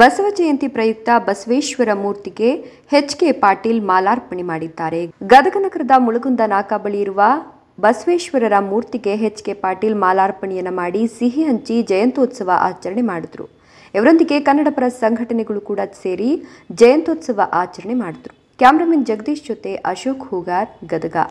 ಬಸವ ಜಯಂತಿ ಪ್ರಯುಕ್ತ ಬಸವೇಶ್ವರ ಮೂರ್ತಿಗೆ H K Patil ಮಾಲಾರ್ಪಣೆ ಮಾಡಿದ್ದಾರೆ ಗದಗ ನಗರದ ಮುಳುಗುಂದ ನಾಕಾ ಬಳಿ ಇರುವ ಬಸವೇಶ್ವರರ ಮೂರ್ತಿಗೆ ಹೆಚ್ ಕೆ ಪಾಟೀಲ್ ಮಾಲಾರ್ಪಣೆಯನ್ನು ಮಾಡಿ ಸಿಹಿ ಹಂಚಿ ಜಯಂತ್ಯೋತ್ಸವ ಆಚರಣೆ ಮಾಡಿದ್ರು ಇವರೊಂದಿಗೆ ಕನ್ನಡಪರ ಸಂಘಟನೆಗಳು ಕೂಡ ಸೇರಿ ಜಯಂತ್ಯೋತ್ಸವ ಆಚರಣೆ ಮಾಡಿದ್ರು ಕ್ಯಾಮ್ರಾಮನ್ ಜಗದೀಶ್ ಜೊತೆ ಅಶೋಕ್ ಹೂಗಾರ್ ಗದಗ